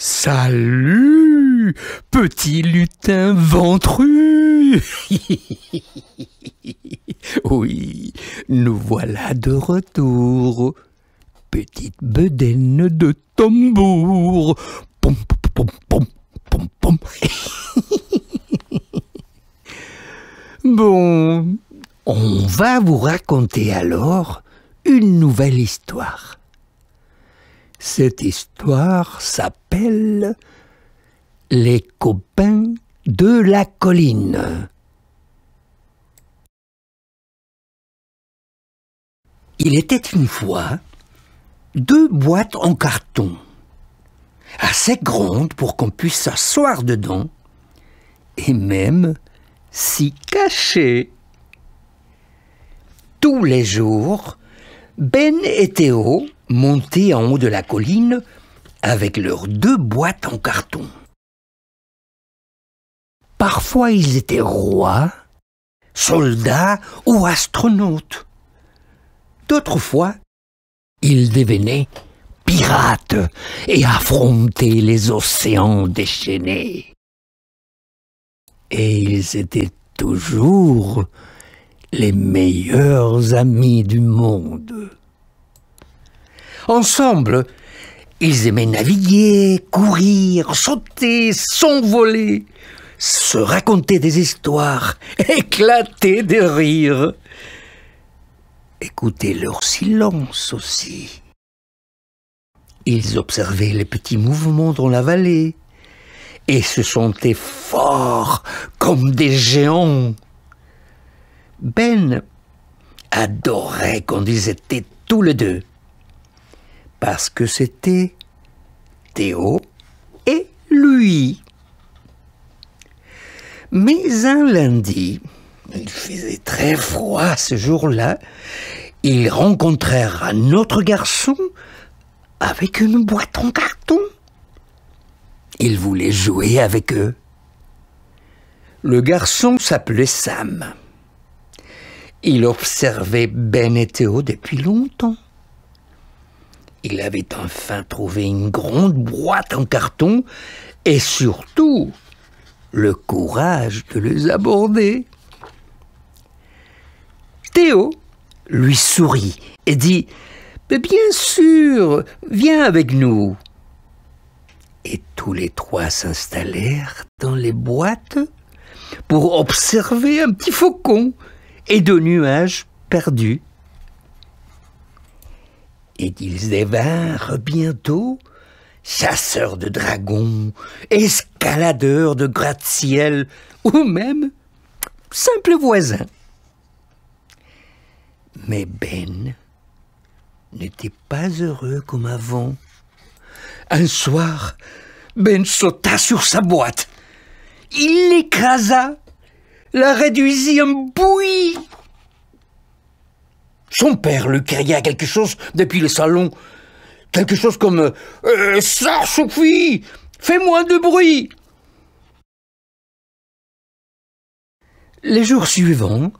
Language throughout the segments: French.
Salut, petit lutin ventru Oui, nous voilà de retour. Petite bedaine de tambour. pom, bon, on va vous raconter alors une nouvelle histoire. Cette histoire s'appelle Les copains de la colline. Il était une fois deux boîtes en carton, assez grandes pour qu'on puisse s'asseoir dedans et même s'y cacher. Tous les jours, ben et Théo montaient en haut de la colline avec leurs deux boîtes en carton. Parfois ils étaient rois, soldats ou astronautes. D'autres fois, ils devenaient pirates et affrontaient les océans déchaînés. Et ils étaient toujours les meilleurs amis du monde. Ensemble, ils aimaient naviguer, courir, sauter, s'envoler, se raconter des histoires, éclater des rires. Écouter leur silence aussi. Ils observaient les petits mouvements dans la vallée et se sentaient forts comme des géants. Ben adorait qu'on ils étaient tous les deux, parce que c'était Théo et lui. Mais un lundi, il faisait très froid ce jour-là, ils rencontrèrent un autre garçon avec une boîte en carton. Il voulait jouer avec eux. Le garçon s'appelait Sam. Il observait Théo depuis longtemps. Il avait enfin trouvé une grande boîte en carton et surtout le courage de les aborder. Théo lui sourit et dit ⁇ Bien sûr, viens avec nous !⁇ Et tous les trois s'installèrent dans les boîtes pour observer un petit faucon et de nuages perdus. Et ils devinrent bientôt chasseurs de dragons, escaladeurs de gratte-ciel, ou même simples voisins. Mais Ben n'était pas heureux comme avant. Un soir, Ben sauta sur sa boîte. Il l'écrasa la réduisit en bouillie. Son père lui cria quelque chose depuis le salon. Quelque chose comme euh, Ça Sors, Sophie Fais moins de bruit Les jours suivants,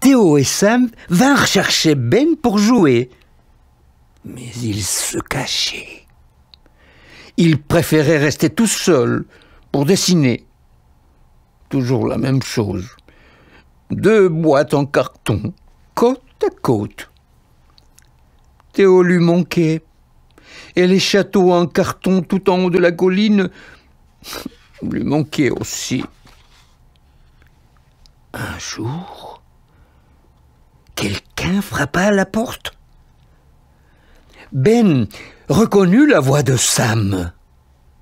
Théo et Sam vinrent chercher Ben pour jouer. Mais ils se cachaient. Ils préféraient rester tout seuls pour dessiner toujours la même chose. Deux boîtes en carton, côte à côte. lui manquait. Et les châteaux en carton tout en haut de la colline lui manquaient aussi. Un jour, quelqu'un frappa à la porte. Ben reconnut la voix de Sam.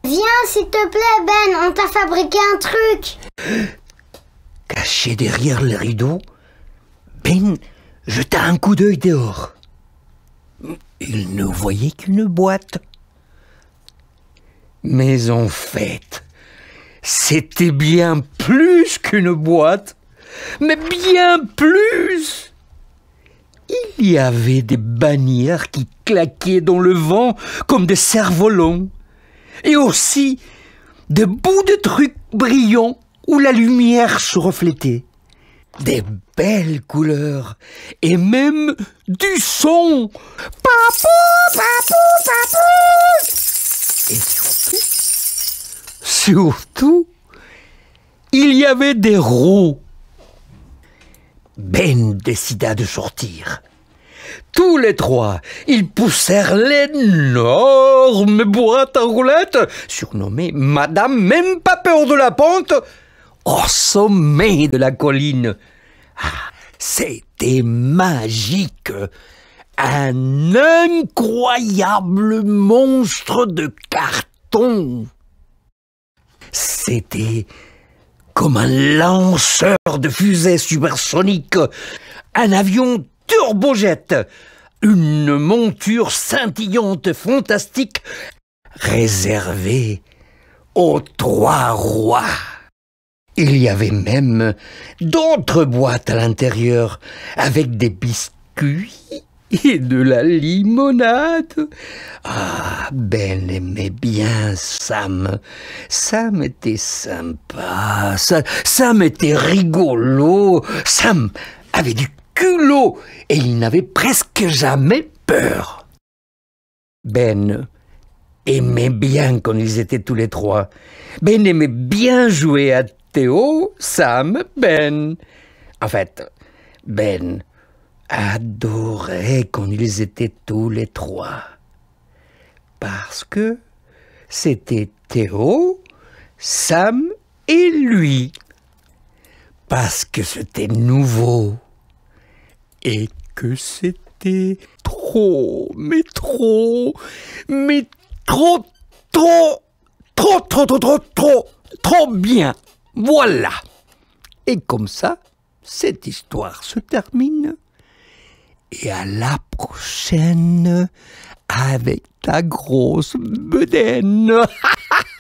Viens, s'il te plaît, Ben, on t'a fabriqué un truc. Caché derrière les rideaux, Ben jeta un coup d'œil dehors. Il ne voyait qu'une boîte. Mais en fait, c'était bien plus qu'une boîte, mais bien plus. Il y avait des bannières qui claquaient dans le vent comme des cerfs-volants, et aussi des bouts de trucs brillants où la lumière se reflétait. Des belles couleurs et même du son. Papou, papou, papou. Et surtout, surtout, il y avait des roues. Ben décida de sortir. Tous les trois, ils poussèrent l'énorme boîte à roulette surnommée Madame Même pas peur de la pente, au sommet de la colline. Ah, c'était magique. Un incroyable monstre de carton. C'était comme un lanceur de fusées supersonique, un avion turbojet, une monture scintillante fantastique réservée aux trois rois. Il y avait même d'autres boîtes à l'intérieur, avec des biscuits et de la limonade. Ah, Ben aimait bien Sam. Sam était sympa, Sam, était rigolo, Sam avait du culot et il n'avait presque jamais peur. Ben aimait bien quand ils étaient tous les trois. Ben aimait bien jouer à Théo, Sam, Ben. En fait, Ben adorait qu'on ils étaient tous les trois. Parce que c'était Théo, Sam et lui. Parce que c'était nouveau. Et que c'était trop, mais trop, mais trop, trop, trop, trop, trop, trop, trop, trop bien. Voilà. Et comme ça, cette histoire se termine. Et à la prochaine avec ta grosse bedaine.